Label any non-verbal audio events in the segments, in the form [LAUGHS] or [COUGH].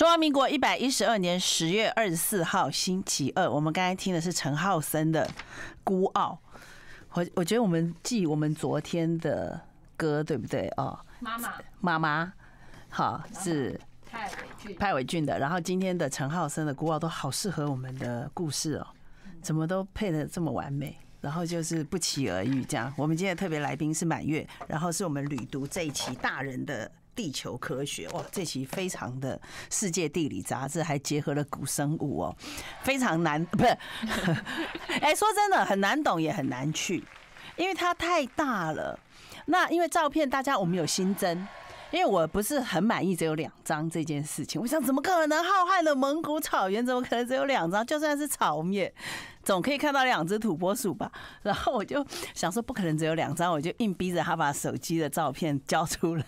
中华民国一百一十二年十月二十四号星期二，我们刚才听的是陈浩森的《孤傲》，我我觉得我们记我们昨天的歌对不对哦？妈妈，妈妈，好是派伟俊，派伟俊的。然后今天的陈浩森的《孤傲》都好适合我们的故事哦，怎么都配的这么完美？然后就是不期而遇这样。我们今天特别来宾是满月，然后是我们《旅读》这一期大人的。地球科学哇，这期非常的《世界地理》杂志还结合了古生物哦，非常难 [LAUGHS] 不是？哎，[LAUGHS] 说真的很难懂也很难去，因为它太大了。那因为照片大家我们有新增，因为我不是很满意只有两张这件事情，我想怎么可能浩瀚的蒙古草原怎么可能只有两张？就算是草面，总可以看到两只土拨鼠吧？然后我就想说不可能只有两张，我就硬逼着他把手机的照片交出来。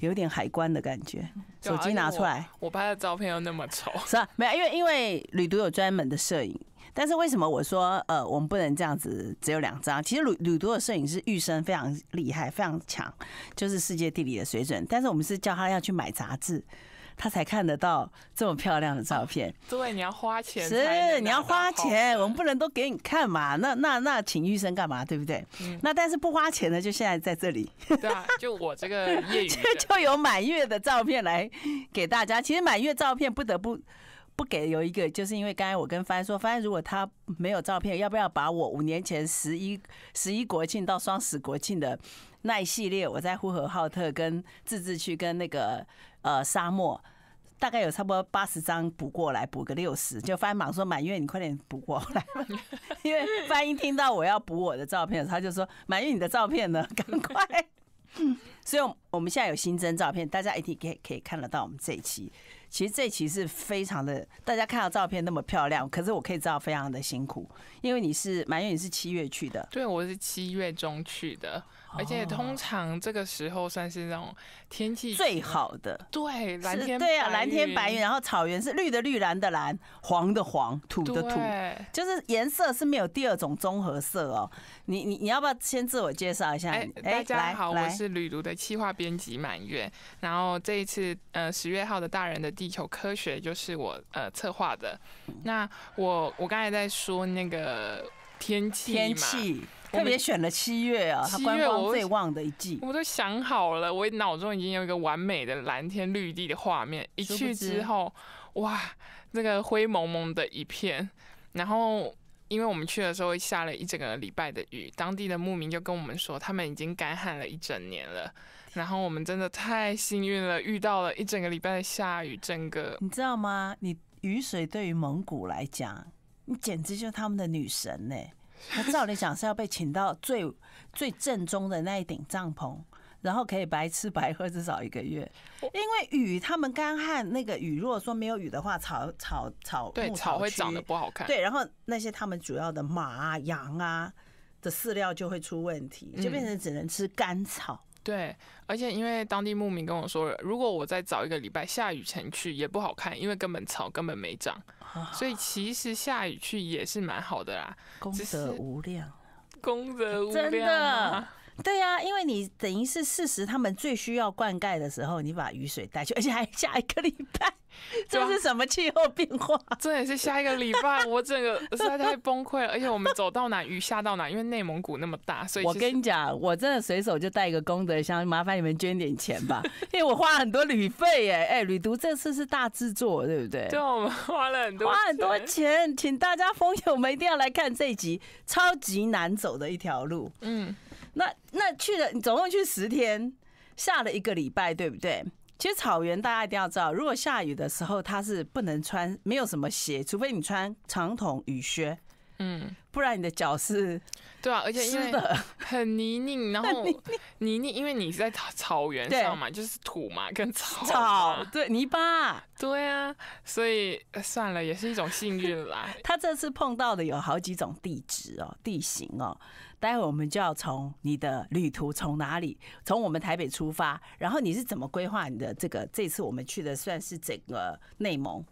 有点海关的感觉。手机拿出来，我拍的照片又那么丑，[LAUGHS] 是啊，没有，因为因为旅途有专门的摄影，但是为什么我说呃，我们不能这样子？只有两张，其实旅旅途的摄影师玉生非常厉害，非常强，就是世界地理的水准。但是我们是叫他要去买杂志。他才看得到这么漂亮的照片，对，你要花钱。是，你要花钱，我们不能都给你看嘛？那那那，请医生干嘛？对不对？那但是不花钱的就现在在这里。对啊，就我这个业余，[LAUGHS] 就有满月的照片来给大家。其实满月照片不得不不给，有一个就是因为刚才我跟帆说，帆如果他没有照片，要不要把我五年前十一十一国庆到双十国庆的那一系列，我在呼和浩特跟自治区跟那个。呃，沙漠大概有差不多八十张补过来，补个六十，就翻忙说满月，你快点补过来。[LAUGHS] 因为翻译听到我要补我的照片，他就说满月，你的照片呢？赶快。[LAUGHS] 所以，我们现在有新增照片，大家一定可以可以看得到。我们这一期其实这一期是非常的，大家看到照片那么漂亮，可是我可以知道非常的辛苦，因为你是满月，你是七月去的。对，我是七月中去的。而且通常这个时候算是那种天气最好的，对，蓝天对啊，蓝天白云，然后草原是绿的绿，蓝的蓝，黄的黄，土的土，就是颜色是没有第二种综合色哦。你你你要不要先自我介绍一下？哎，大家好，我是旅读的企划编辑满月，然后这一次呃十月号的大人的地球科学就是我呃策划的。那我我刚才在说那个天气天气。特别选了七月啊，七月我最旺的一季。我都想好了，我脑中已经有一个完美的蓝天绿地的画面。一去之后，哇，那个灰蒙蒙的一片。然后，因为我们去的时候下了一整个礼拜的雨，当地的牧民就跟我们说，他们已经干旱了一整年了。然后我们真的太幸运了，遇到了一整个礼拜的下雨。整个你知道吗？你雨水对于蒙古来讲，你简直就是他们的女神呢。[LAUGHS] 照理讲是要被请到最最正宗的那一顶帐篷，然后可以白吃白喝至少一个月。因为雨，他们干旱那个雨，如果说没有雨的话，草草草，对，草会长得不好看。对，然后那些他们主要的马啊、羊啊的饲料就会出问题，就变成只能吃干草。对，而且因为当地牧民跟我说，如果我再早一个礼拜下雨前去，也不好看，因为根本草根本没长，所以其实下雨去也是蛮好的啦，功德无量，功德无量。对呀，因为你等于是事实，他们最需要灌溉的时候，你把雨水带去，而且还下一个礼拜，这是什么气候变化？这也是下一个礼拜，我整个实在太崩溃了。而且我们走到哪雨下到哪，因为内蒙古那么大，所以我跟你讲，我真的随手就带一个功德箱，麻烦你们捐点钱吧，[LAUGHS] 因为我花很多旅费耶。哎，旅途这次是大制作，对不对？对，我们花了很多花很多钱，请大家风 [LAUGHS] 友我们一定要来看这一集超级难走的一条路。嗯。那那去了，你总共去十天，下了一个礼拜，对不对？其实草原大家一定要知道，如果下雨的时候，它是不能穿，没有什么鞋，除非你穿长筒雨靴，嗯，不然你的脚是，对啊，而且因为很 [LAUGHS] 泥泞，然后泥泞，因为你在草原上嘛，就是土嘛跟草，草对泥巴，对啊，所以算了，也是一种幸运啦。[LAUGHS] 他这次碰到的有好几种地质哦，地形哦。待会我们就要从你的旅途从哪里？从我们台北出发，然后你是怎么规划你的这个？这次我们去的算是整个内蒙，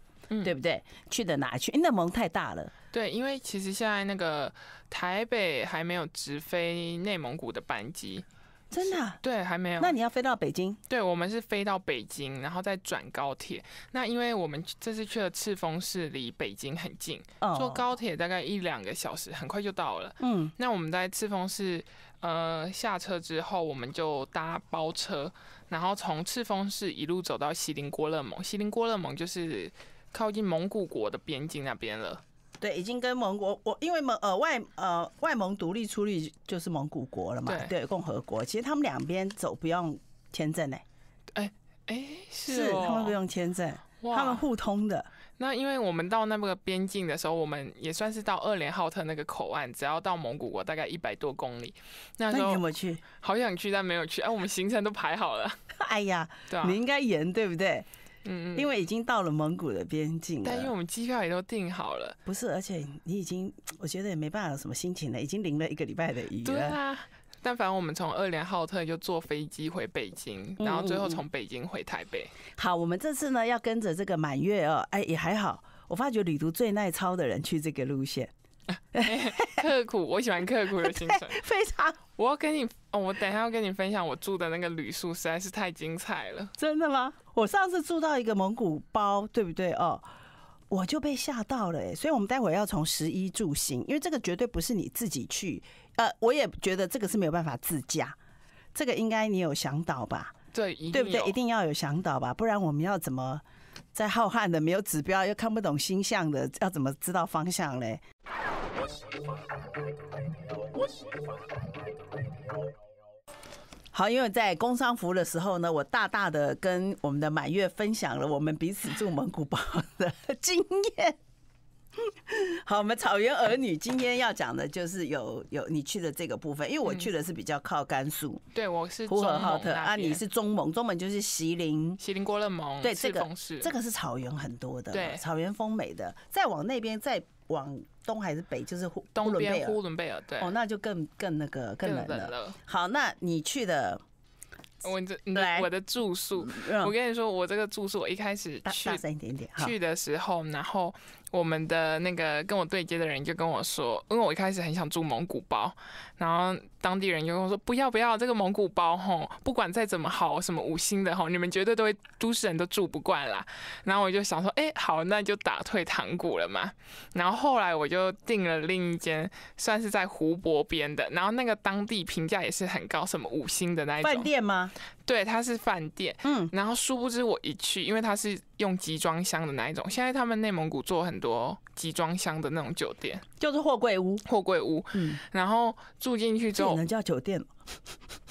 对不对？去的哪去？内蒙太大了。对，因为其实现在那个台北还没有直飞内蒙古的班机。真的？对，还没有。那你要飞到北京？对，我们是飞到北京，然后再转高铁。那因为我们这次去了赤峰市，离北京很近，坐高铁大概一两个小时，很快就到了。嗯。那我们在赤峰市，呃，下车之后，我们就搭包车，然后从赤峰市一路走到锡林郭勒盟。锡林郭勒盟就是靠近蒙古国的边境那边了。对，已经跟蒙古，我因为蒙呃外呃外蒙独立出去就是蒙古国了嘛，对，共和国。其实他们两边走不用签证哎，哎哎是，是他们不用签证，他们互通的。那因为我们到那个边境的时候，我们也算是到二连浩特那个口岸，只要到蒙古国大概一百多公里。那你有没有去？好想去，但没有去。哎，我们行程都排好了。[LAUGHS] 哎呀，对啊，你应该严对不对？嗯，因为已经到了蒙古的边境，但因为我们机票也都订好了，不是，而且你已经，我觉得也没办法有什么心情了，已经淋了一个礼拜的雨了。对啊，但反正我们从二连浩特就坐飞机回北京，然后最后从北京回台北。好，我们这次呢要跟着这个满月哦，哎也还好，我发觉旅途最耐操的人去这个路线，刻苦，我喜欢刻苦的精神，[LAUGHS] 非常。我要跟你，哦，我等一下要跟你分享我住的那个旅宿实在是太精彩了，真的吗？我上次住到一个蒙古包，对不对哦？我就被吓到了，所以我们待会要从十一住行，因为这个绝对不是你自己去。呃，我也觉得这个是没有办法自驾，这个应该你有想到吧？对，对不对？一定要有想到吧，不然我们要怎么在浩瀚的没有指标又看不懂星象的，要怎么知道方向嘞？好，因为在工商服的时候呢，我大大的跟我们的满月分享了我们彼此住蒙古包的经验。[LAUGHS] 好，我们草原儿女今天要讲的就是有有你去的这个部分，因为我去的是比较靠甘肃，对，我是呼和浩特啊，你是中蒙，中蒙就是锡林，锡林郭勒盟，对，这个这个是草原很多的，对，草原丰美的，再往那边再往东还是北，就是呼东伦贝尔，呼伦贝尔，对，哦，那就更更那个更冷了。好，那你去的，我这来我的住宿，我跟你说，我这个住宿，我一开始去，大声一点点，去的时候，然后。我们的那个跟我对接的人就跟我说，因为我一开始很想住蒙古包，然后当地人就跟我说不要不要，这个蒙古包吼，不管再怎么好，什么五星的吼，你们绝对都会都市人都住不惯啦。然后我就想说，哎，好，那就打退堂鼓了嘛。然后后来我就订了另一间，算是在湖泊边的，然后那个当地评价也是很高，什么五星的那一种。饭店吗？对，它是饭店，嗯，然后殊不知我一去，因为它是用集装箱的那一种，现在他们内蒙古做很多集装箱的那种酒店，就是货柜屋，货柜屋，嗯，[LAUGHS] 然后住进去之后，能叫酒店吗？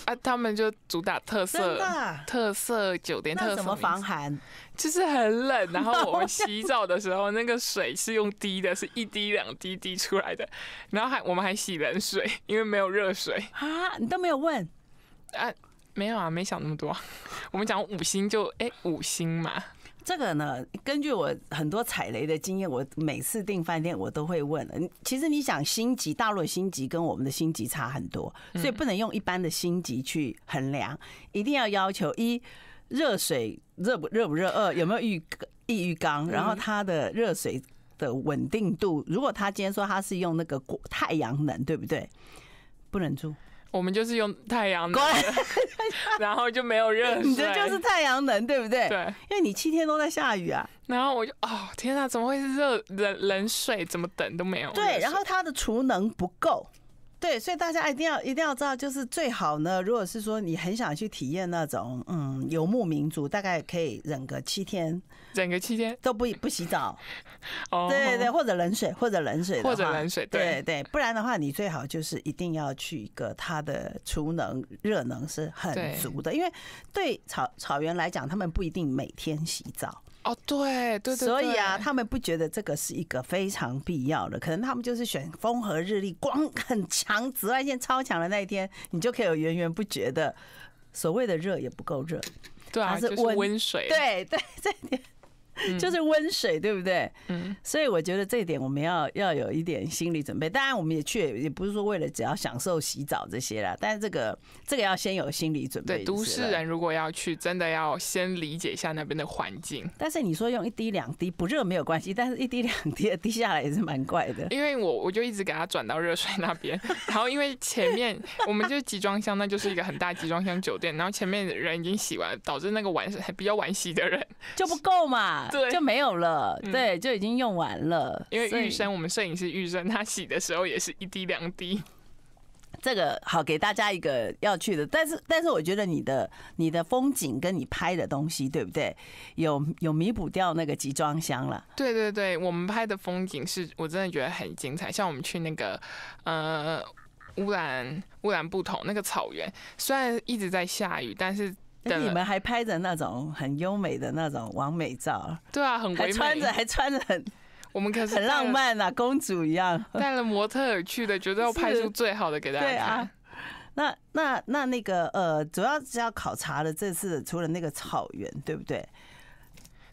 啊，他们就主打特色，特色酒店，特色什么防寒？[LAUGHS] 就是很冷，然后我们 [LAUGHS] 洗澡的时候，那个水是用滴的，是一滴两滴滴出来的，然后还我们还洗冷水，因为没有热水啊，你都没有问，啊。没有啊，没想那么多。[LAUGHS] 我们讲五星就哎五星嘛。这个呢，根据我很多踩雷的经验，我每次订饭店我都会问。其实你想星级，大陆的星级跟我们的星级差很多，所以不能用一般的星级去衡量。一定要要求一热水热不热不热，二有没有浴浴浴缸，然后它的热水的稳定度。如果他今天说他是用那个太阳能，对不对？不能住。我们就是用太阳能，[LAUGHS] 然后就没有热水。[LAUGHS] 你这就是太阳能，对不对？对，因为你七天都在下雨啊。然后我就哦，天哪，怎么会是热冷冷水？怎么等都没有。对，然后它的储能不够。对，所以大家一定要一定要知道，就是最好呢，如果是说你很想去体验那种，嗯，游牧民族，大概可以忍个七天，忍个七天都不不洗澡，[LAUGHS] 对对，或者冷水，或者冷水，或者冷水，对对，不然的话，你最好就是一定要去一个它的储能热能是很足的，因为对草草原来讲，他们不一定每天洗澡。哦，对对对，所以啊，他们不觉得这个是一个非常必要的，可能他们就是选风和日丽、光很强、紫外线超强的那一天，你就可以有源源不绝的所谓的热，也不够热，对啊，是温水，对对，这点。就是温水，对不对？嗯。所以我觉得这一点我们要要有一点心理准备。当然，我们也去，也不是说为了只要享受洗澡这些啦。但是这个这个要先有心理准备。对，都市人如果要去，真的要先理解一下那边的环境。但是你说用一滴两滴不热没有关系，但是一滴两滴滴下来也是蛮怪的。因为我我就一直给它转到热水那边，[LAUGHS] 然后因为前面我们就是集装箱，那就是一个很大集装箱酒店，然后前面人已经洗完，导致那个晚还比较晚洗的人就不够嘛。就没有了，对，就已经用完了。因为玉生，我们摄影师玉生，他洗的时候也是一滴两滴。这个好，给大家一个要去的，但是但是我觉得你的你的风景跟你拍的东西，对不对？有有弥补掉那个集装箱了。对对对，我们拍的风景是我真的觉得很精彩，像我们去那个呃乌兰乌兰布统那个草原，虽然一直在下雨，但是。那你们还拍着那种很优美的那种完美照，对啊，很穿着还穿着很，[LAUGHS] 我们很浪漫啊，公主一样，带了模特去的，绝对要拍出最好的给大家看。那那那那个呃，主要是要考察的这次，除了那个草原，对不对？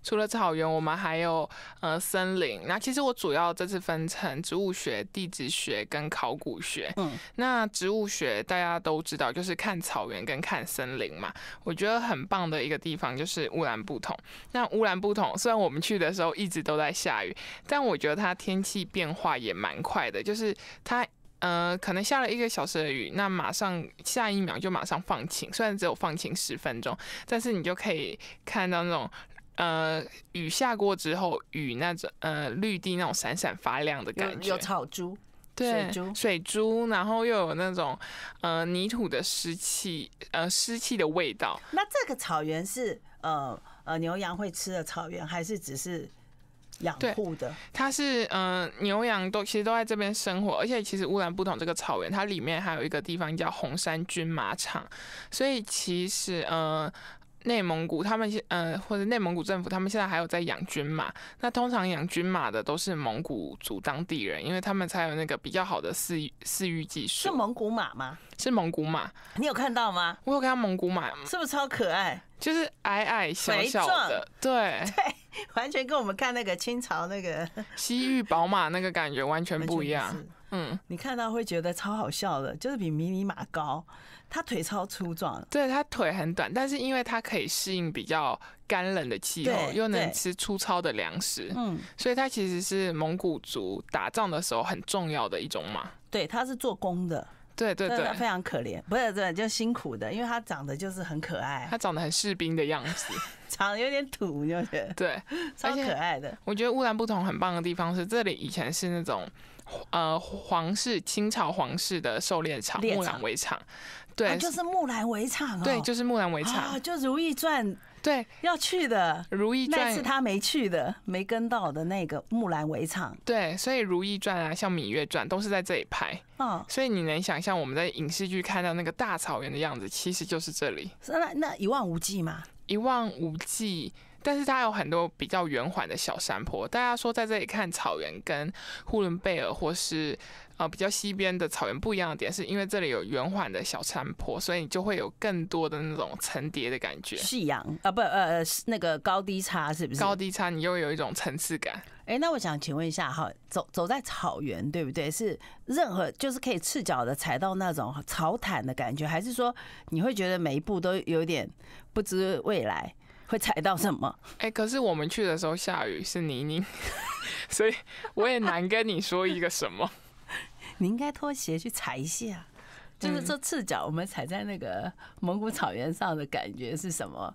除了草原，我们还有呃森林。那其实我主要这次分成植物学、地质学跟考古学。嗯，那植物学大家都知道，就是看草原跟看森林嘛。我觉得很棒的一个地方就是乌兰布统。那乌兰布统虽然我们去的时候一直都在下雨，但我觉得它天气变化也蛮快的。就是它呃可能下了一个小时的雨，那马上下一秒就马上放晴。虽然只有放晴十分钟，但是你就可以看到那种。呃，雨下过之后，雨那种呃，绿地那种闪闪发亮的感觉，有草珠，对，水珠，然后又有那种呃泥土的湿气，呃湿气的味道。那这个草原是呃呃牛羊会吃的草原，还是只是养护的？它是呃牛羊都其实都在这边生活，而且其实乌兰布统这个草原它里面还有一个地方叫红山军马场，所以其实呃。内蒙古他们现呃，或者内蒙古政府，他们现在还有在养军马。那通常养军马的都是蒙古族当地人，因为他们才有那个比较好的饲饲育技术。是蒙古马吗？是蒙古马。你有看到吗？我有看到蒙古马，是不是超可爱？就是矮矮小小的，对 [LAUGHS] 对，完全跟我们看那个清朝那个 [LAUGHS] 西域宝马那个感觉完全不一样。嗯，你看到会觉得超好笑的，就是比迷你马高。他腿超粗壮，对他腿很短，但是因为他可以适应比较干冷的气候，又能吃粗糙的粮食，嗯，所以他其实是蒙古族打仗的时候很重要的一种马。对，它是做工的，对对对，非常可怜，不是对，就辛苦的，因为它长得就是很可爱，它长得很士兵的样子，[LAUGHS] 长得有点土，就觉得对，超可爱的。我觉得乌兰布同很棒的地方是，这里以前是那种呃皇室清朝皇室的狩猎场、牧场围场。啊，就是木兰围场哦。对，就是木兰围场。啊，就《如懿传》对要去的，《如懿传》那他没去的，没跟到的那个木兰围场。对，所以《如懿传》啊，像《芈月传》都是在这里拍。啊，所以你能想象我们在影视剧看到那个大草原的样子，其实就是这里。那那一望无际吗？一望无际。但是它有很多比较圆缓的小山坡。大家说在这里看草原跟呼伦贝尔或是呃比较西边的草原不一样的点，是因为这里有圆缓的小山坡，所以你就会有更多的那种层叠的感觉。夕阳啊，不呃，那个高低差是不是？高低差，你又有一种层次感。哎，那我想请问一下哈，走走在草原对不对？是任何就是可以赤脚的踩到那种草毯的感觉，还是说你会觉得每一步都有点不知未来？会踩到什么？哎，可是我们去的时候下雨是泥泞，[LAUGHS] 所以我也难跟你说一个什么。[LAUGHS] 你应该脱鞋去踩一下，就是这赤脚，我们踩在那个蒙古草原上的感觉是什么？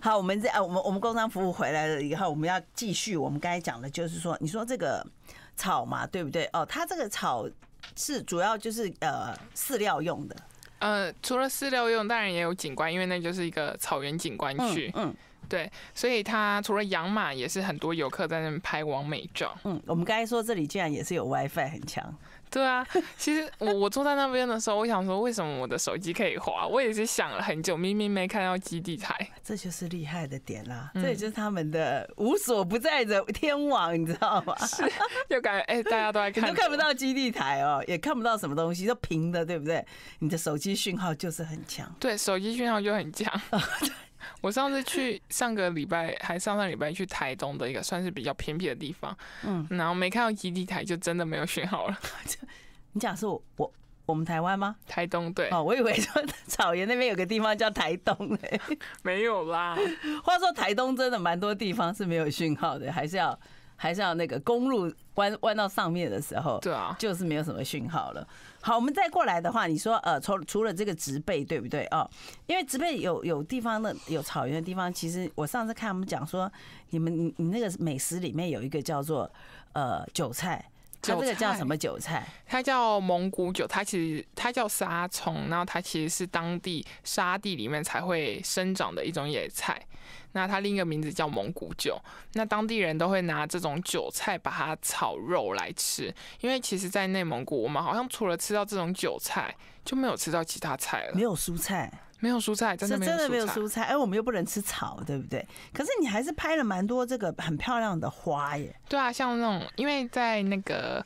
好，我们这啊，我们我们工商服务回来了以后，我们要继续我们刚才讲的，就是说，你说这个草嘛，对不对？哦，它这个草。是主要就是呃饲料用的，呃，除了饲料用，当然也有景观，因为那就是一个草原景观区。嗯。对，所以他除了养马，也是很多游客在那边拍王美照。嗯，我们刚才说这里竟然也是有 WiFi 很强。对啊，[LAUGHS] 其实我我坐在那边的时候，我想说为什么我的手机可以滑，我也是想了很久，明明没看到基地台。这就是厉害的点啦，这也就是他们的无所不在的天网，你知道吗？[LAUGHS] 是，就感觉哎，大家都在看，都看不到基地台哦，也看不到什么东西，都平的，对不对？你的手机讯号就是很强。对，手机讯号就很强。[LAUGHS] [LAUGHS] 我上次去上个礼拜，还上上礼拜去台东的一个算是比较偏僻的地方，嗯，然后没看到基地台，就真的没有讯号了。[LAUGHS] 你讲是我我我们台湾吗？台东对。哦，我以为说草原那边有个地方叫台东嘞，没有啦。[LAUGHS] 话说台东真的蛮多地方是没有讯号的，还是要。还是要那个公路弯弯到上面的时候，对啊，就是没有什么讯号了。好，我们再过来的话，你说呃，除除了这个植被，对不对哦？因为植被有有地方的有草原的地方，其实我上次看他们讲说，你们你你那个美食里面有一个叫做呃韭菜，它这个叫什么韭菜？它叫蒙古韭，它其实它叫沙虫，然后它其实是当地沙地里面才会生长的一种野菜。那它另一个名字叫蒙古酒。那当地人都会拿这种韭菜把它炒肉来吃，因为其实，在内蒙古，我们好像除了吃到这种韭菜，就没有吃到其他菜了，没有蔬菜，没有蔬菜，真的真的没有蔬菜。哎，我们又不能吃草，对不对？可是你还是拍了蛮多这个很漂亮的花耶。对啊，像那种因为在那个。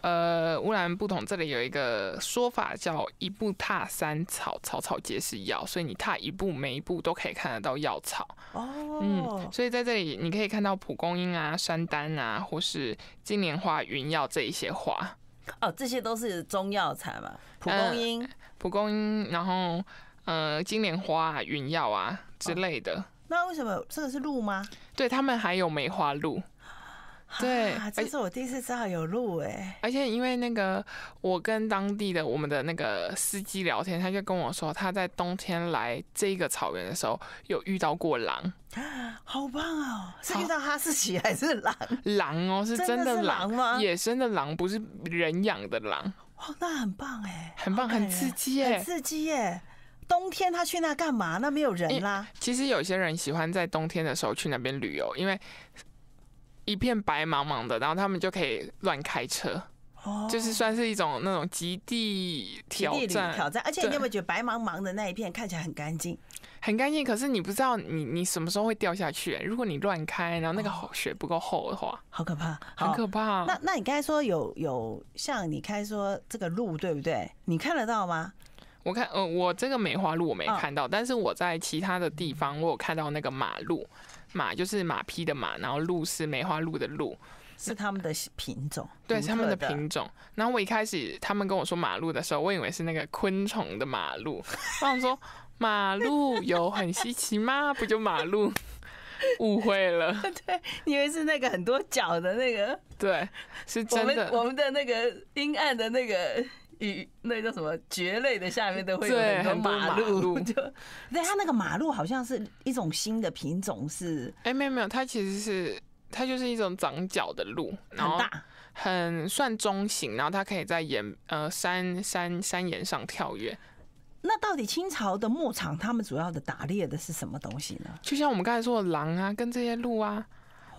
呃，乌兰布统这里有一个说法叫“一步踏三草，草草皆是药”，所以你踏一步，每一步都可以看得到药草。哦，嗯，所以在这里你可以看到蒲公英啊、山丹啊，或是金莲花、云药这一些花。哦，这些都是中药材嘛？蒲公英，蒲公英，然后呃，金莲花、云药啊之类的。那为什么这个是鹿吗？对，他们还有梅花鹿。[LAUGHS] 对，这是我第一次知道有路哎，而且因为那个我跟当地的我们的那个司机聊天，他就跟我说他在冬天来这个草原的时候有遇到过狼，[GASPS] 好棒啊！是遇到哈士奇还是狼？[LAUGHS] 狼哦，是真的狼吗？野生的狼不是人养的狼，哇，那很棒哎，很棒，很刺激哎，很刺激哎！冬天他去那干嘛？那没有人啦。其实有些人喜欢在冬天的时候去那边旅游，因为。一片白茫茫的，然后他们就可以乱开车，就是算是一种那种极地挑战。挑战，而且你有没有觉得白茫茫的那一片看起来很干净？很干净，可是你不知道你你什么时候会掉下去。如果你乱开，然后那个雪不够厚的话，好可怕，很可怕。那那你刚才说有有像你开说这个路对不对？你看得到吗？我看，呃，我这个梅花路我没看到，但是我在其他的地方我有看到那个马路。马就是马匹的马，然后鹿是梅花鹿的鹿，是他们的品种。对，是他们的品种。然后我一开始他们跟我说马路的时候，我以为是那个昆虫的马路。我想说马路有很稀奇吗？不就马路，误会了。[LAUGHS] 对，你以为是那个很多脚的那个？对，是我们的我们的那个阴暗的那个。与那叫什么蕨类的下面都会有很多马鹿，[LAUGHS] 就，对，它那个马鹿好像是一种新的品种，是？哎，没有没有，它其实是它就是一种长脚的鹿，很大，很算中型，然后它可以在岩呃山山山岩上跳跃。那到底清朝的牧场，他们主要的打猎的是什么东西呢？就像我们刚才说的狼啊，跟这些鹿啊，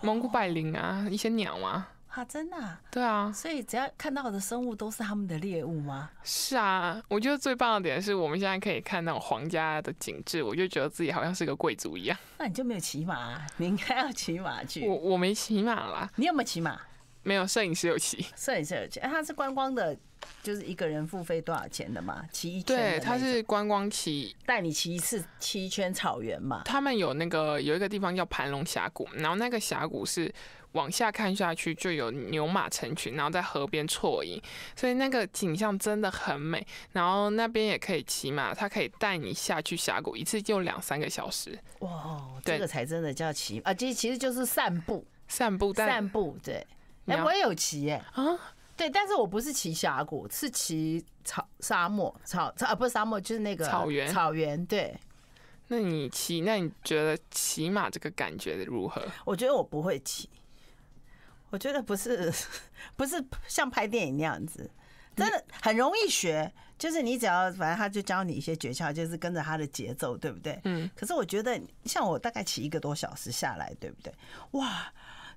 蒙古百灵啊，一些鸟啊。啊，真的，对啊，所以只要看到的生物都是他们的猎物吗？是啊，我觉得最棒的点是我们现在可以看那种皇家的景致，我就觉得自己好像是个贵族一样。那你就没有骑马？啊？[LAUGHS] 你应该要骑马去。我我没骑马啦。你有没有骑马？没有，摄影师有骑。摄影师有骑，哎，他是观光的。就是一个人付费多少钱的嘛？骑一圈，对，他是观光骑，带你骑一次，七圈草原嘛。他们有那个有一个地方叫盘龙峡谷，然后那个峡谷是往下看下去，就有牛马成群，然后在河边错影，所以那个景象真的很美。然后那边也可以骑马，他可以带你下去峡谷，一次就两三个小时。哇，这个才真的叫骑啊！实其实就是散步，散步，散步，对。哎，我也有骑耶啊。对，但是我不是骑峡谷，是骑草沙漠草啊，不是沙漠，就是那个草原草原。对，那你骑，那你觉得骑马这个感觉如何？我觉得我不会骑，我觉得不是不是像拍电影那样子，真的很容易学，就是你只要反正他就教你一些诀窍，就是跟着他的节奏，对不对？嗯。可是我觉得，像我大概骑一个多小时下来，对不对？哇，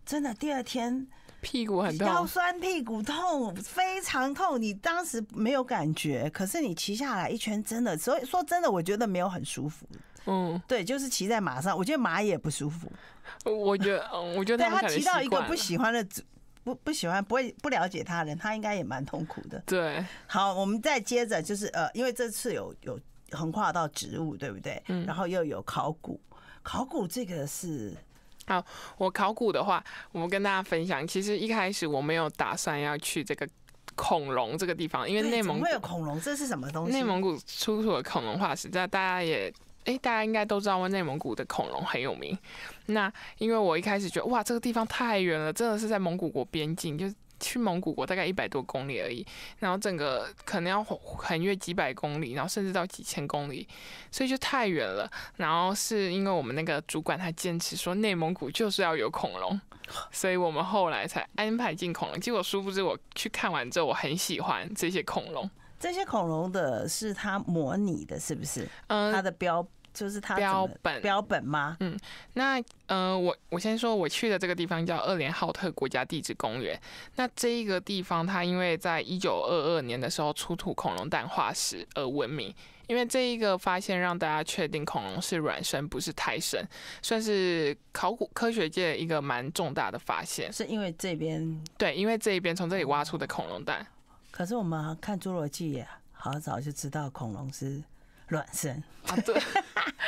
真的，第二天。屁股很痛，腰酸，屁股痛，非常痛。你当时没有感觉，可是你骑下来一圈，真的，所以说真的，我觉得没有很舒服。嗯，对，就是骑在马上，我觉得马也不舒服。我觉得，我觉得，他骑到一个不喜欢的，不不喜欢，不会不了解他人，他应该也蛮痛苦的。对，好，我们再接着就是呃，因为这次有有横跨到植物，对不对？嗯，然后又有考古，考古这个是。好，我考古的话，我跟大家分享。其实一开始我没有打算要去这个恐龙这个地方，因为内蒙古有恐龙，这是什么东西？内蒙古出土的恐龙化石，这大家也，哎，大家应该都知道，内蒙古的恐龙很有名。那因为我一开始觉得，哇，这个地方太远了，真的是在蒙古国边境，就是。去蒙古国大概一百多公里而已，然后整个可能要横越几百公里，然后甚至到几千公里，所以就太远了。然后是因为我们那个主管他坚持说内蒙古就是要有恐龙，所以我们后来才安排进恐龙。结果殊不知我去看完之后，我很喜欢这些恐龙。这些恐龙的是他模拟的，是不是？嗯，他的标。就是它标本标本吗？嗯，那呃，我我先说我去的这个地方叫二连浩特国家地质公园。那这一个地方，它因为在一九二二年的时候出土恐龙蛋化石而闻名，因为这一个发现让大家确定恐龙是卵生不是胎生，算是考古科学界一个蛮重大的发现。是因为这边对，因为这一边从这里挖出的恐龙蛋。可是我们看侏罗纪也好早就知道恐龙是。卵生啊，对，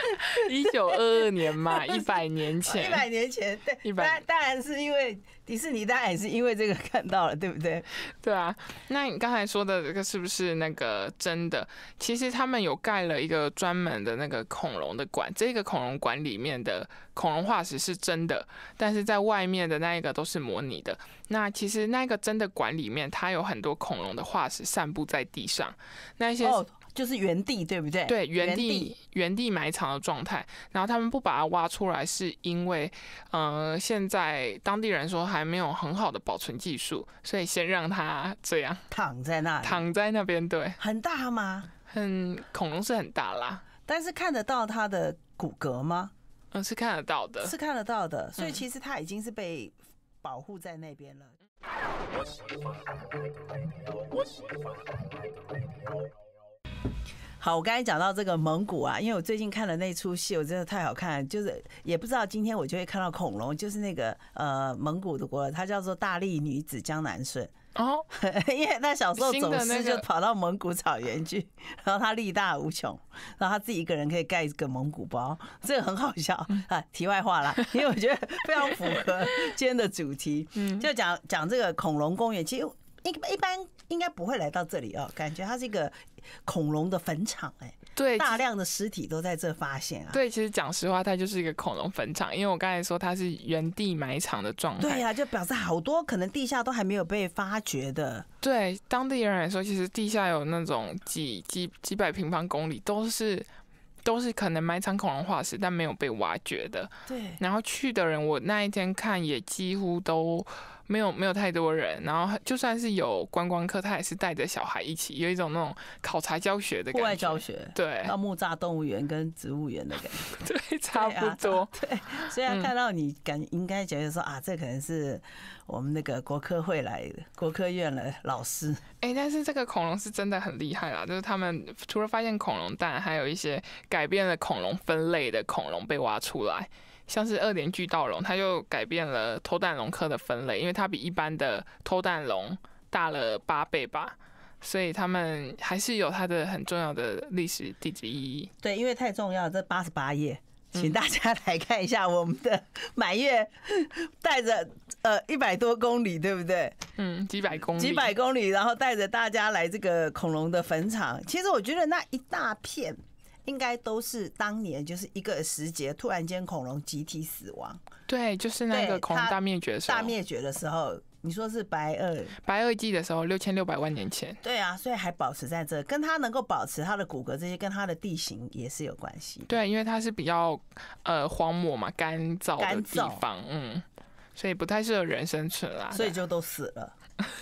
[LAUGHS] 一九二二年嘛，[LAUGHS] 一百年前，一百年前，对，当当然是因为迪士尼，当然是因为这个看到了，对不对？对啊，那你刚才说的这个是不是那个真的？其实他们有盖了一个专门的那个恐龙的馆，这个恐龙馆里面的恐龙化石是真的，但是在外面的那一个都是模拟的。那其实那个真的馆里面，它有很多恐龙的化石散布在地上，那一些。就是原地，对不对？对，原地原地埋藏的状态。然后他们不把它挖出来，是因为，呃，现在当地人说还没有很好的保存技术，所以先让它这样躺在那躺在那边。对，很大吗？很，恐龙是很大啦。但是看得到它的骨骼吗？嗯，是看得到的，是看得到的。所以其实它已经是被保护在那边了。好，我刚才讲到这个蒙古啊，因为我最近看了那出戏，我真的太好看，了，就是也不知道今天我就会看到恐龙，就是那个呃蒙古的国，它叫做大力女子江南顺 [LAUGHS] 哦，[LAUGHS] 因为他小时候走是就跑到蒙古草原去，[LAUGHS] 然后他力大无穷，然后他自己一个人可以盖一个蒙古包，这个很好笑啊。题外话啦，因为我觉得非常符合今天的主题，嗯，就讲讲这个恐龙公园，其实一一般应该不会来到这里哦，感觉它是一个。恐龙的坟场，哎，对，大量的尸体都在这发现啊。对，其实讲实话，它就是一个恐龙坟场，因为我刚才说它是原地埋藏的状态。对呀，就表示好多可能地下都还没有被发掘的。对，当地人来说，其实地下有那种几几几百平方公里都是都是可能埋藏恐龙化石，但没有被挖掘的。对，然后去的人，我那一天看也几乎都。没有没有太多人，然后就算是有观光客，他也是带着小孩一起，有一种那种考察教学的，户外教学对，到木栅动物园跟植物园的感觉，[LAUGHS] 对，差不多。[LAUGHS] 对，虽然看到你感应该觉得说啊，这可能是我们那个国科会来的，国科院的老师。哎，但是这个恐龙是真的很厉害啦，就是他们除了发现恐龙蛋，还有一些改变了恐龙分类的恐龙被挖出来。像是二连巨盗龙，它就改变了偷蛋龙科的分类，因为它比一般的偷蛋龙大了八倍吧，所以他们还是有它的很重要的历史地质意义。对，因为太重要，这八十八页，请大家来看一下我们的满月，带着呃一百多公里，对不对？嗯，几百公里，几百公里，然后带着大家来这个恐龙的坟场。其实我觉得那一大片。应该都是当年就是一个时节，突然间恐龙集体死亡。对，就是那个恐龙大灭绝的时候。大灭绝的时候，你说是白垩，白垩纪的时候，六千六百万年前。对啊，所以还保持在这，跟它能够保持它的骨骼这些，跟它的地形也是有关系。对，因为它是比较呃荒漠嘛，干燥的地方，嗯，所以不太适合人生存啊，所以就都死了，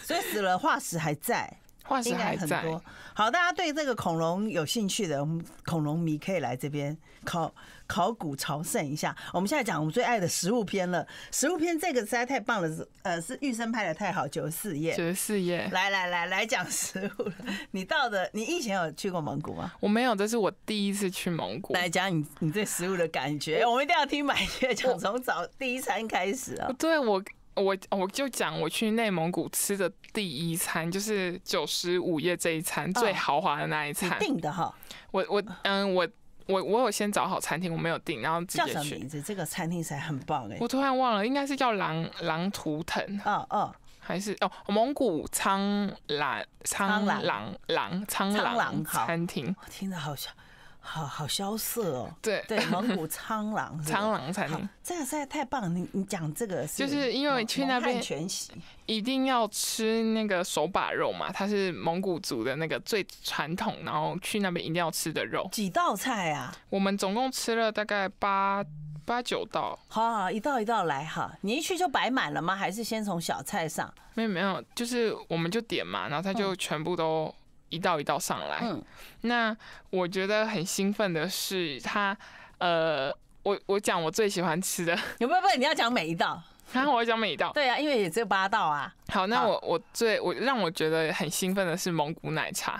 所以死了化石 [LAUGHS] 还在。化石很多，好，大家对这个恐龙有兴趣的，我们恐龙迷可以来这边考考古朝圣一下。我们现在讲我们最爱的食物篇了，食物篇这个实在太棒了，是呃是玉生拍的太好，九十四页，九十四页，来来来来讲食物了。你到的，你以前有去过蒙古吗？我没有，这是我第一次去蒙古。来讲你你对食物的感觉，我们一定要听满月讲，从早第一餐开始啊。对，我。我我就讲我去内蒙古吃的第一餐，就是九十五夜这一餐最豪华的那一餐定的哈。我我嗯我我我有先找好餐厅，我没有定，然后叫什么名字？这个餐厅才很棒哎！我突然忘了，应该是叫狼狼图腾啊啊，还是哦蒙古苍狼苍狼狼狼苍狼餐厅，听着好像。好好萧瑟哦，对对，蒙古苍狼，苍狼餐厅，这个实在太棒。了。你你讲这个，就是因为去那边全席，一定要吃那个手把肉嘛，它是蒙古族的那个最传统，然后去那边一定要吃的肉。几道菜啊？我们总共吃了大概八八九道。好，好，一道一道来哈。你一去就摆满了吗？还是先从小菜上？没有没有，就是我们就点嘛，然后他就全部都。一道一道上来，那我觉得很兴奋的是，他呃，我我讲我最喜欢吃的，[LAUGHS] 有没有？不，你要讲每一道？然后我要讲每一道。对啊，因为也只有八道啊。好，那我我最我让我觉得很兴奋的是蒙古奶茶，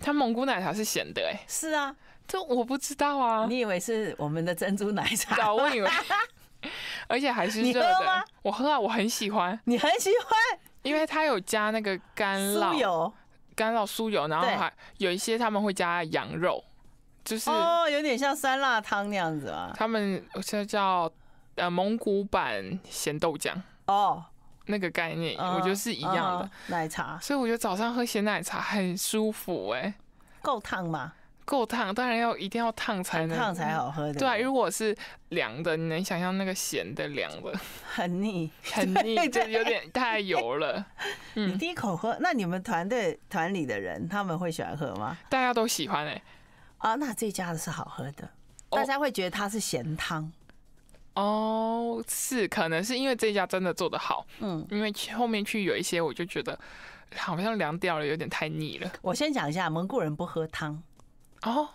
他蒙古奶茶是咸的哎。是啊，这我不知道啊。你以为是我们的珍珠奶茶？早我以为，[LAUGHS] 而且还是你喝吗？我喝啊，我很喜欢。你很喜欢？因为它有加那个干酪。干酪酥油，然后还有一些他们会加羊肉，就是哦，有点像酸辣汤那样子啊。他们现在叫呃蒙古版咸豆浆哦，那个概念我觉得是一样的奶茶。所以我觉得早上喝咸奶茶很舒服哎，够烫吗？够烫，当然要一定要烫才能烫才好喝的。对啊，如果是凉的，你能想象那个咸的凉的，很腻，[LAUGHS] 很腻，就有点 [LAUGHS] 太油了。嗯，第一口喝，那你们团队团里的人他们会喜欢喝吗？大家都喜欢哎。啊，那这家的是好喝的，大家会觉得它是咸汤。哦，是，可能是因为这家真的做的好。嗯，因为后面去有一些，我就觉得好像凉掉了，有点太腻了。我先讲一下，蒙古人不喝汤。哦，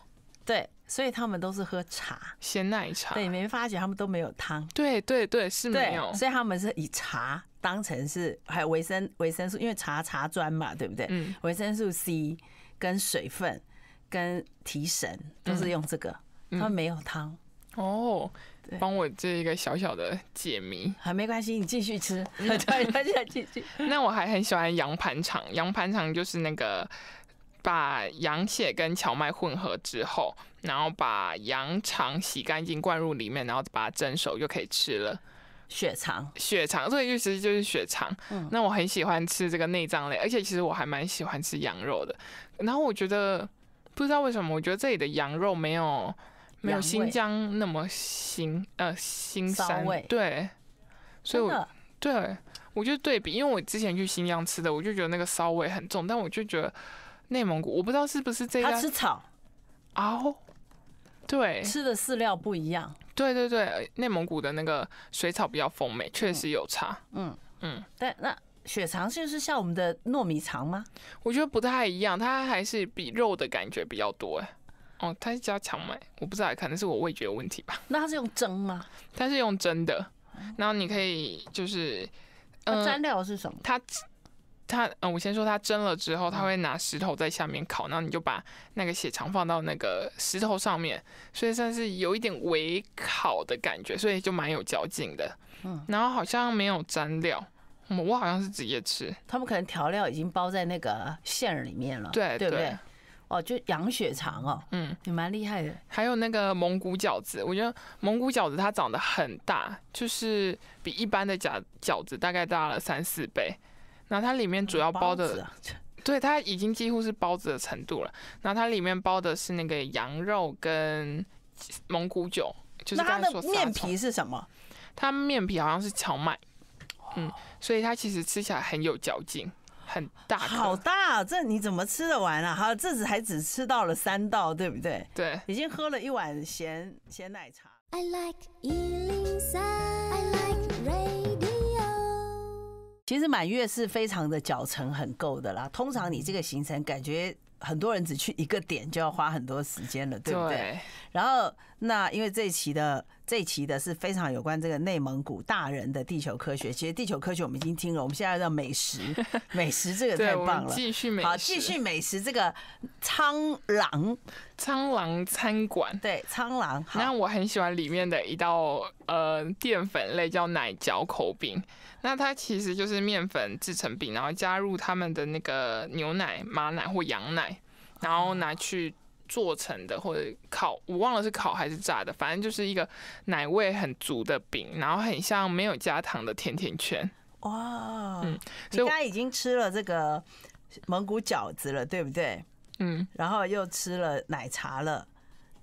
对，所以他们都是喝茶，鲜奶茶。对，没发觉他们都没有汤。对对对，是没有。所以他们是以茶当成是还有维生维生素，因为茶茶砖嘛，对不对？嗯。维生素 C 跟水分跟提神都是用这个，他们没有汤。哦，帮我这一个小小的解谜。好，没关系，你继续吃。[LAUGHS] [LAUGHS] 没关系，继续。那我还很喜欢羊盘肠，羊盘肠就是那个。把羊血跟荞麦混合之后，然后把羊肠洗干净，灌入里面，然后把它蒸熟就可以吃了。血肠，血肠，所以其实就是血肠。嗯，那我很喜欢吃这个内脏类，而且其实我还蛮喜欢吃羊肉的。然后我觉得，不知道为什么，我觉得这里的羊肉没有没有新疆那么腥，呃，腥膻。对，所以我对，我就对比，因为我之前去新疆吃的，我就觉得那个骚味很重，但我就觉得。内蒙古，我不知道是不是这家。它吃草。哦。对。吃的饲料不一样。对对对，内蒙古的那个水草比较丰美，确实有差。嗯嗯。但那血肠就是像我们的糯米肠吗？我觉得不太一样，它还是比肉的感觉比较多哎。哦，它是加荞麦，我不知道，可能是我味觉有问题吧。那它是用蒸吗？它是用蒸的，然后你可以就是，呃，蘸料是什么？它。它嗯，我先说它蒸了之后，他会拿石头在下面烤，然后你就把那个血肠放到那个石头上面，所以算是有一点微烤的感觉，所以就蛮有嚼劲的。嗯，然后好像没有蘸料，我我好像是直接吃，他们可能调料已经包在那个馅儿里面了，对对不对？哦，就羊血肠哦，嗯，也蛮厉害的。还有那个蒙古饺子，我觉得蒙古饺子它长得很大，就是比一般的饺饺子大概大了三四倍。然后它里面主要包的，[LAUGHS] 对，它已经几乎是包子的程度了。然后它里面包的是那个羊肉跟蒙古酒，就是刚才说的面皮是什么？它面皮好像是荞麦，嗯，所以它其实吃起来很有嚼劲，很大，好大，这你怎么吃得完啊？好，这次还只吃到了三道，对不对？对，已经喝了一碗咸咸奶茶。I like 其实满月是非常的脚程很够的啦。通常你这个行程感觉很多人只去一个点就要花很多时间了，对不对？然后那因为这一期的这一期的是非常有关这个内蒙古大人的地球科学。其实地球科学我们已经听了，我们现在要美食美食，[LAUGHS] 这个太棒了。继续美食，好继续美食。这个苍狼苍狼餐馆，对苍狼。然后我很喜欢里面的一道呃淀粉类叫奶嚼口饼。那它其实就是面粉制成饼，然后加入他们的那个牛奶、马奶或羊奶，然后拿去做成的，或者烤，我忘了是烤还是炸的，反正就是一个奶味很足的饼，然后很像没有加糖的甜甜圈。哇，嗯，以刚才已经吃了这个蒙古饺子了，对不对？嗯，然后又吃了奶茶了。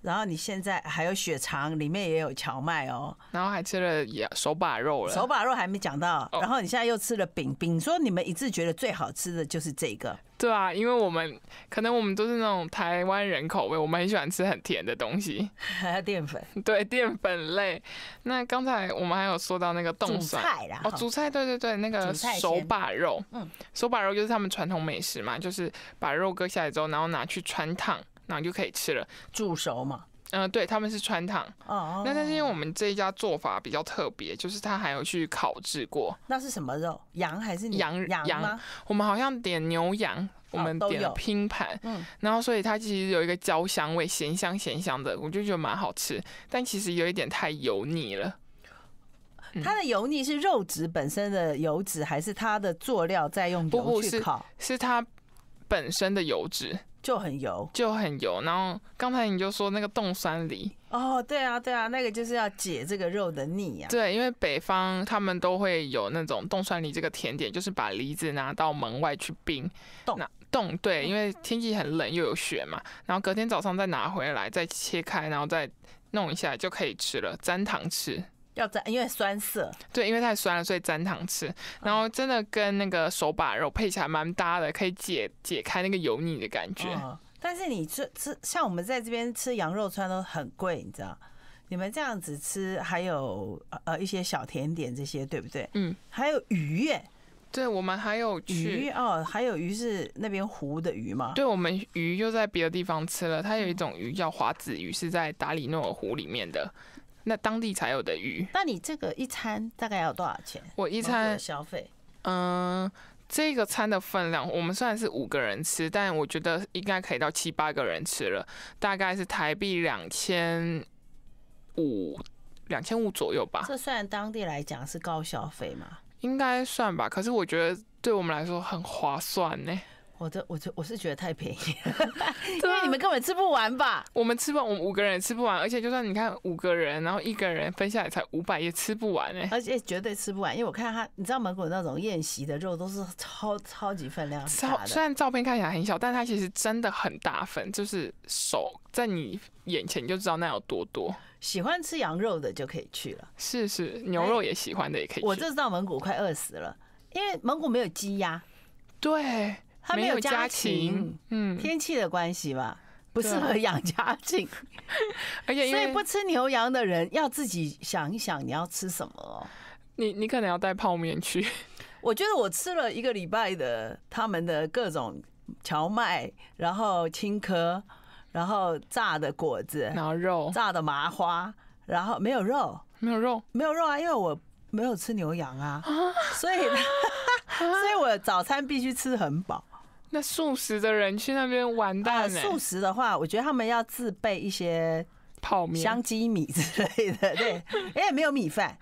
然后你现在还有血肠，里面也有荞麦哦。然后还吃了手把肉了。手把肉还没讲到。然后你现在又吃了饼，饼说你们一致觉得最好吃的就是这个。对啊，因为我们可能我们都是那种台湾人口味，我们很喜欢吃很甜的东西。[LAUGHS] 淀粉。对，淀粉类。那刚才我们还有说到那个冻菜啦。哦，煮菜，对对对，那个手把肉。嗯。手把肉就是他们传统美食嘛，就是把肉割下来之后，然后拿去穿烫。然后你就可以吃了，煮熟嘛？嗯，对，他们是穿烫。哦哦。那但是因为我们这一家做法比较特别，就是它还有去烤制过。那是什么肉？羊还是羊羊羊我们好像点牛羊，我们点拼盘。嗯。然后，所以它其实有一个焦香味，咸香咸香的，我就觉得蛮好吃。但其实有一点太油腻了。它的油腻是肉质本身的油脂，还是它的佐料在用油去烤？是它本身的油脂。就很油，就很油。然后刚才你就说那个冻酸梨，哦，对啊，对啊，那个就是要解这个肉的腻啊。对，因为北方他们都会有那种冻酸梨这个甜点，就是把梨子拿到门外去冰，冻冻，对，因为天气很冷又有雪嘛。然后隔天早上再拿回来，再切开，然后再弄一下就可以吃了，沾糖吃。要沾，因为酸涩。对，因为太酸了，所以沾糖吃。然后真的跟那个手把肉配起来蛮搭的，可以解解开那个油腻的感觉。但是你吃吃像我们在这边吃羊肉串都很贵，你知道？你们这样子吃还有呃一些小甜点这些对不对？嗯。还有鱼耶。对，我们还有鱼哦，还有鱼是那边湖的鱼吗？对，我们鱼又在别的地方吃了，它有一种鱼叫华子鱼，是在达里诺尔湖里面的。那当地才有的鱼，那你这个一餐大概要多少钱？我一餐消费，嗯，这个餐的分量，我们虽然是五个人吃，但我觉得应该可以到七八个人吃了，大概是台币两千五，两千五左右吧。这算当地来讲是高消费吗？应该算吧。可是我觉得对我们来说很划算呢。我这我这我是觉得太便宜，[LAUGHS] 因为你们根本吃不完吧？我们吃不完，我们五个人吃不完，而且就算你看五个人，然后一个人分下来才五百，也吃不完哎。而且绝对吃不完，因为我看他，你知道蒙古那种宴席的肉都是超超级分量大，虽然照片看起来很小，但它其实真的很大份，就是手在你眼前就知道那有多多。喜欢吃羊肉的就可以去了，是是，牛肉也喜欢的也可以。我这次到蒙古快饿死了，因为蒙古没有鸡鸭，对。他没有家禽，嗯，天气的关系吧，不适合养家禽。[LAUGHS] 而且，所以不吃牛羊的人要自己想一想，你要吃什么？哦？你你可能要带泡面去。[LAUGHS] 我觉得我吃了一个礼拜的他们的各种荞麦，然后青稞，然后炸的果子，然后肉炸的麻花，然后没有肉，没有肉，没有肉啊，因为我没有吃牛羊啊，所以，[LAUGHS] 所以我早餐必须吃很饱。那素食的人去那边完蛋哎！素食的话，我觉得他们要自备一些泡面、香鸡米之类的，[LAUGHS] 对，因为没有米饭，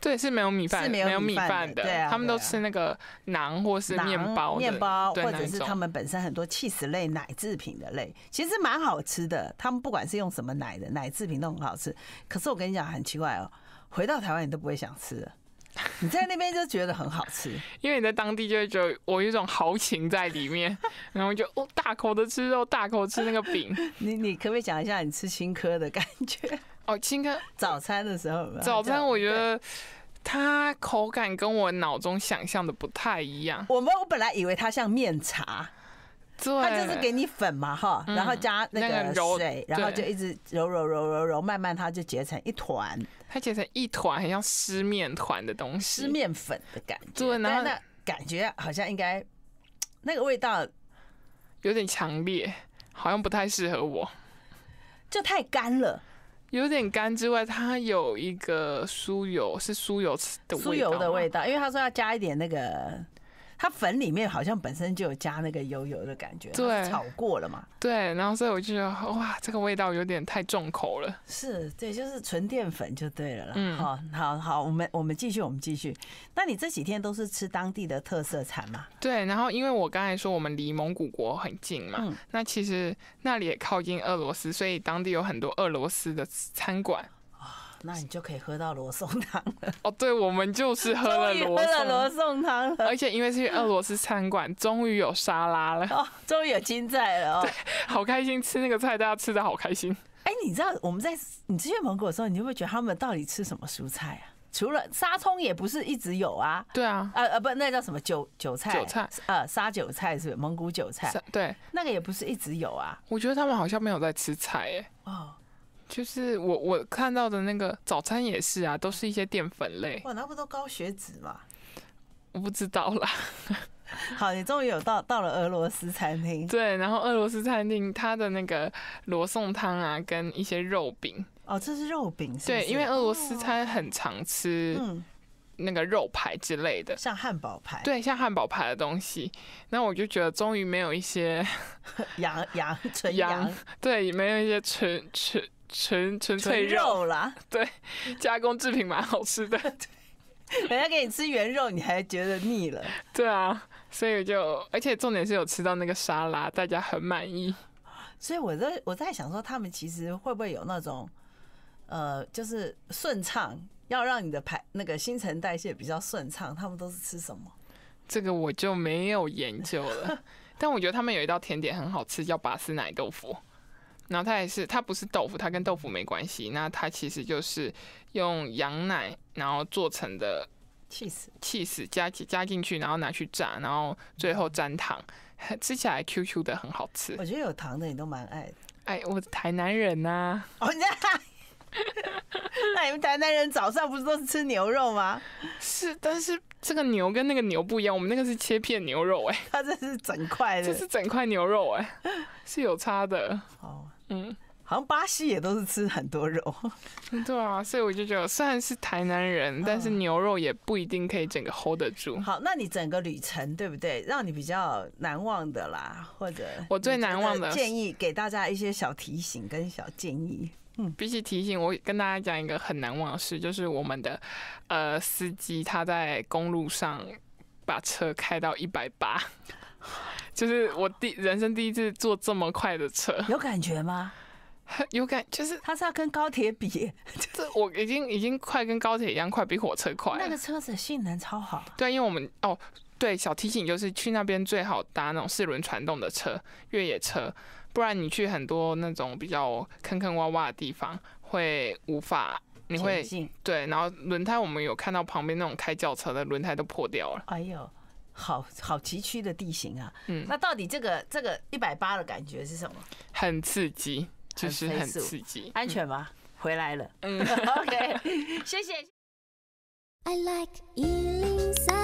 对，是没有米饭，是没有米饭的，对他们都吃那个馕或是面包、面包，或者是他们本身很多气食类奶制品的类，其实蛮好吃的。他们不管是用什么奶的奶制品都很好吃。可是我跟你讲，很奇怪哦，回到台湾你都不会想吃了。[LAUGHS] 你在那边就觉得很好吃，因为你在当地就会觉得我有一种豪情在里面，[LAUGHS] 然后就哦大口的吃肉，大口吃那个饼。你你可不可以讲一下你吃青稞的感觉？[LAUGHS] 哦，青稞早餐的时候，早餐我觉得它口感跟我脑中想象的不太一样。我们我本来以为它像面茶。它就是给你粉嘛哈，然后加那个水，然后就一直揉揉揉揉揉，慢慢它就结成一团。它结成一团，像湿面团的东西，湿面粉的感觉。对，然后那感觉好像应该那个味道有点强烈，好像不太适合我。就太干了，有点干之外，它有一个酥油，是酥油的酥油的味道，因为他说要加一点那个。它粉里面好像本身就有加那个油油的感觉，对，炒过了嘛。对，然后所以我就觉得哇，这个味道有点太重口了。是，对，就是纯淀粉就对了嗯，好，好，好，我们我们继续，我们继续。那你这几天都是吃当地的特色餐吗？对，然后因为我刚才说我们离蒙古国很近嘛，那其实那里也靠近俄罗斯，所以当地有很多俄罗斯的餐馆。那你就可以喝到罗宋汤了。哦，对，我们就是喝了罗喝了罗宋汤了。而且因为是去俄罗斯餐馆，终于有沙拉了。哦，终于有金菜了。哦，对，好开心，吃那个菜，大家吃的好开心。哎，你知道我们在你去蒙古的时候，你会不会觉得他们到底吃什么蔬菜啊？除了沙葱，也不是一直有啊。对啊。呃呃，不，那叫什么韭韭菜？韭菜。呃，沙韭菜是蒙古韭菜。对。那个也不是一直有啊。我觉得他们好像没有在吃菜，哎。哦。就是我我看到的那个早餐也是啊，都是一些淀粉类。哇，那不都高血脂吗？我不知道啦。[LAUGHS] 好，你终于有到到了俄罗斯餐厅。对，然后俄罗斯餐厅它的那个罗宋汤啊，跟一些肉饼。哦，这是肉饼。对，因为俄罗斯餐很常吃那个肉排之类的，像汉堡排。对，像汉堡排的东西。那我就觉得终于没有一些羊 [LAUGHS] 羊纯羊，对，没有一些纯纯。纯纯粹肉啦，[LAUGHS] 对，加工制品蛮好吃的。[LAUGHS] 人家给你吃原肉，你还觉得腻了。对啊，所以就而且重点是有吃到那个沙拉，大家很满意。所以我在我在想说，他们其实会不会有那种呃，就是顺畅，要让你的排那个新陈代谢比较顺畅，他们都是吃什么？[LAUGHS] 这个我就没有研究了，但我觉得他们有一道甜点很好吃，叫拔丝奶豆腐。然后它也是，它不是豆腐，它跟豆腐没关系。那它其实就是用羊奶，然后做成的 cheese cheese 加起加进去，然后拿去炸，然后最后沾糖，吃起来 Q Q 的，很好吃。我觉得有糖的你都蛮爱。哎，我台南人呐。哦，那 [LAUGHS] 那你们台南人早上不是都是吃牛肉吗？[LAUGHS] 是，但是这个牛跟那个牛不一样，我们那个是切片牛肉，哎，它这是整块的，这是整块牛肉，哎，是有差的。哦。嗯，好像巴西也都是吃很多肉。对啊，所以我就觉得，虽然是台南人，但是牛肉也不一定可以整个 hold 得住。好，那你整个旅程对不对？让你比较难忘的啦，或者我最难忘的建议给大家一些小提醒跟小建议。嗯，比起提醒，我跟大家讲一个很难忘的事，就是我们的呃司机他在公路上把车开到一百八。[LAUGHS] 就是我第人生第一次坐这么快的车，有感觉吗？[LAUGHS] 有感就是它是要跟高铁比，就 [LAUGHS] 是我已经已经快跟高铁一样快，比火车快。那个车子性能超好。对，因为我们哦，对小提醒就是去那边最好搭那种四轮传动的车，越野车，不然你去很多那种比较坑坑洼洼的地方会无法，你会对，然后轮胎我们有看到旁边那种开轿车的轮胎都破掉了。哎呦。好好崎岖的地形啊！嗯，那到底这个这个一百八的感觉是什么？很刺激，就是很刺激。安全吗？回来了。嗯，[LAUGHS] OK，谢谢。I like